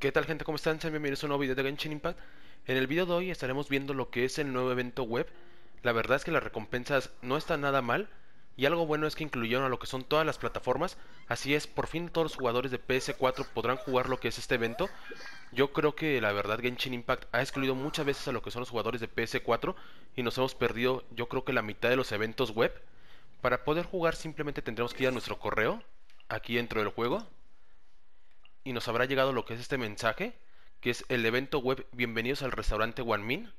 ¿Qué tal gente? ¿Cómo están? Sean bienvenidos a un nuevo video de Genshin Impact. En el video de hoy estaremos viendo lo que es el nuevo evento web. La verdad es que las recompensas no están nada mal. Y algo bueno es que incluyeron a lo que son todas las plataformas. Así es, por fin todos los jugadores de PS4 podrán jugar lo que es este evento. Yo creo que la verdad Genshin Impact ha excluido muchas veces a lo que son los jugadores de PS4. Y nos hemos perdido yo creo que la mitad de los eventos web. Para poder jugar simplemente tendremos que ir a nuestro correo. Aquí dentro del juego y nos habrá llegado lo que es este mensaje, que es el evento web Bienvenidos al restaurante Wanmin,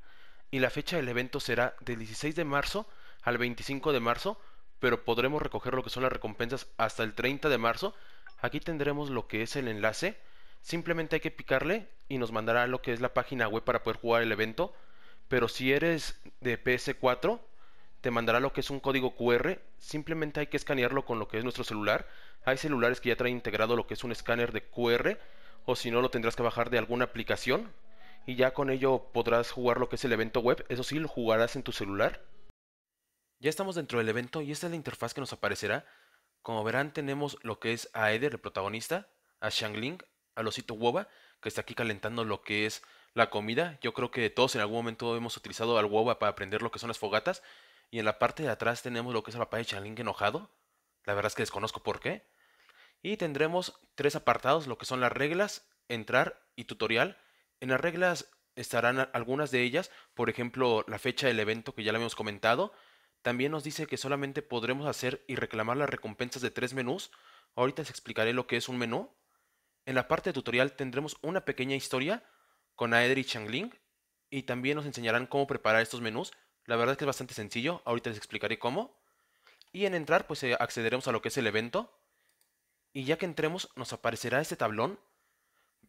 y la fecha del evento será del 16 de marzo al 25 de marzo, pero podremos recoger lo que son las recompensas hasta el 30 de marzo. Aquí tendremos lo que es el enlace, simplemente hay que picarle y nos mandará lo que es la página web para poder jugar el evento, pero si eres de PS4 te mandará lo que es un código QR, simplemente hay que escanearlo con lo que es nuestro celular. Hay celulares que ya traen integrado lo que es un escáner de QR o si no lo tendrás que bajar de alguna aplicación y ya con ello podrás jugar lo que es el evento web, eso sí lo jugarás en tu celular. Ya estamos dentro del evento y esta es la interfaz que nos aparecerá. Como verán tenemos lo que es a Eder, el protagonista, a Shangling, al osito Woba, que está aquí calentando lo que es la comida. Yo creo que todos en algún momento hemos utilizado al Woba para aprender lo que son las fogatas y en la parte de atrás tenemos lo que es el de Changling enojado. La verdad es que desconozco por qué. Y tendremos tres apartados, lo que son las reglas, entrar y tutorial. En las reglas estarán algunas de ellas, por ejemplo, la fecha del evento que ya la habíamos comentado. También nos dice que solamente podremos hacer y reclamar las recompensas de tres menús. Ahorita les explicaré lo que es un menú. En la parte de tutorial tendremos una pequeña historia con Aedri y Changling y también nos enseñarán cómo preparar estos menús la verdad es que es bastante sencillo, ahorita les explicaré cómo. Y en entrar pues eh, accederemos a lo que es el evento. Y ya que entremos nos aparecerá este tablón.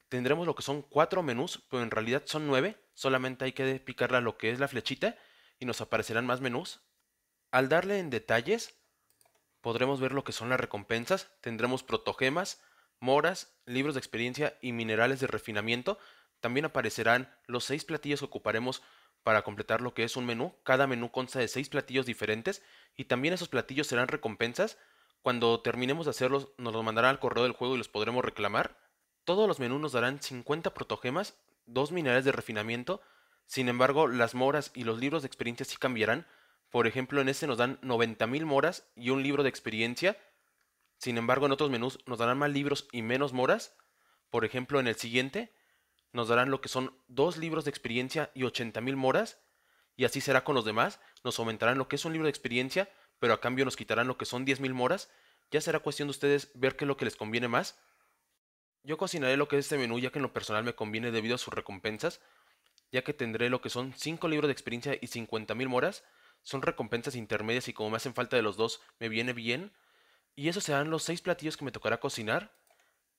Tendremos lo que son cuatro menús, pero en realidad son nueve. Solamente hay que picarle a lo que es la flechita y nos aparecerán más menús. Al darle en detalles podremos ver lo que son las recompensas. Tendremos protogemas, moras, libros de experiencia y minerales de refinamiento. También aparecerán los seis platillos que ocuparemos para completar lo que es un menú, cada menú consta de 6 platillos diferentes y también esos platillos serán recompensas. Cuando terminemos de hacerlos, nos los mandará al correo del juego y los podremos reclamar. Todos los menús nos darán 50 protogemas, 2 minerales de refinamiento. Sin embargo, las moras y los libros de experiencia sí cambiarán. Por ejemplo, en este nos dan 90.000 moras y un libro de experiencia. Sin embargo, en otros menús nos darán más libros y menos moras. Por ejemplo, en el siguiente nos darán lo que son dos libros de experiencia y 80.000 moras, y así será con los demás, nos aumentarán lo que es un libro de experiencia, pero a cambio nos quitarán lo que son 10.000 moras, ya será cuestión de ustedes ver qué es lo que les conviene más. Yo cocinaré lo que es este menú ya que en lo personal me conviene debido a sus recompensas, ya que tendré lo que son 5 libros de experiencia y 50.000 moras, son recompensas intermedias y como me hacen falta de los dos, me viene bien, y esos serán los 6 platillos que me tocará cocinar,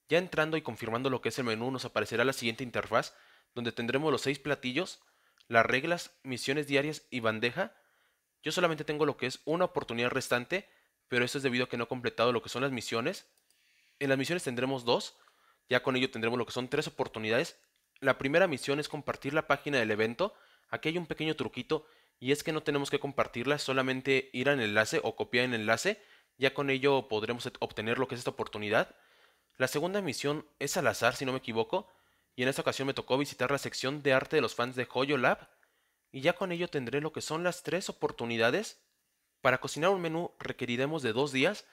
ya entrando y confirmando lo que es el menú, nos aparecerá la siguiente interfaz, donde tendremos los seis platillos, las reglas, misiones diarias y bandeja. Yo solamente tengo lo que es una oportunidad restante, pero esto es debido a que no he completado lo que son las misiones. En las misiones tendremos dos, ya con ello tendremos lo que son tres oportunidades. La primera misión es compartir la página del evento. Aquí hay un pequeño truquito y es que no tenemos que compartirla, solamente ir al enlace o copiar el enlace. Ya con ello podremos obtener lo que es esta oportunidad. La segunda misión es al azar, si no me equivoco, y en esta ocasión me tocó visitar la sección de arte de los fans de Joyo Lab, y ya con ello tendré lo que son las tres oportunidades. Para cocinar un menú requeriremos de dos días,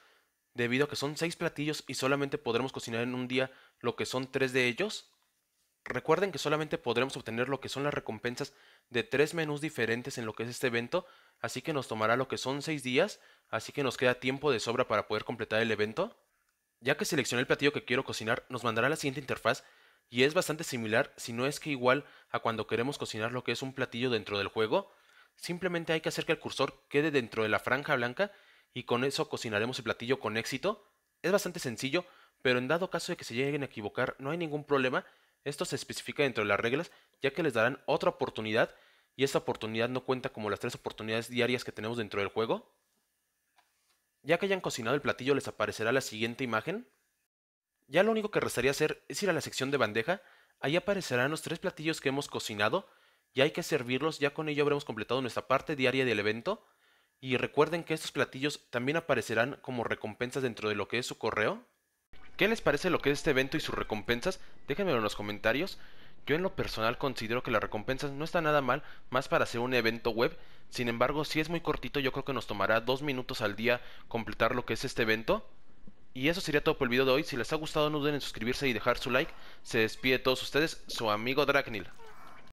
debido a que son seis platillos y solamente podremos cocinar en un día lo que son tres de ellos. Recuerden que solamente podremos obtener lo que son las recompensas de tres menús diferentes en lo que es este evento, así que nos tomará lo que son seis días, así que nos queda tiempo de sobra para poder completar el evento. Ya que seleccioné el platillo que quiero cocinar, nos mandará la siguiente interfaz y es bastante similar, si no es que igual, a cuando queremos cocinar lo que es un platillo dentro del juego. Simplemente hay que hacer que el cursor quede dentro de la franja blanca y con eso cocinaremos el platillo con éxito. Es bastante sencillo, pero en dado caso de que se lleguen a equivocar no hay ningún problema, esto se especifica dentro de las reglas ya que les darán otra oportunidad y esa oportunidad no cuenta como las tres oportunidades diarias que tenemos dentro del juego, ya que hayan cocinado el platillo les aparecerá la siguiente imagen. Ya lo único que restaría hacer es ir a la sección de bandeja, ahí aparecerán los tres platillos que hemos cocinado, y hay que servirlos, ya con ello habremos completado nuestra parte diaria del evento, y recuerden que estos platillos también aparecerán como recompensas dentro de lo que es su correo. ¿Qué les parece lo que es este evento y sus recompensas? Déjenmelo en los comentarios. Yo en lo personal considero que las recompensas no está nada mal más para hacer un evento web, sin embargo si es muy cortito yo creo que nos tomará dos minutos al día completar lo que es este evento. Y eso sería todo por el video de hoy, si les ha gustado no duden en suscribirse y dejar su like, se despide de todos ustedes, su amigo Dragnil.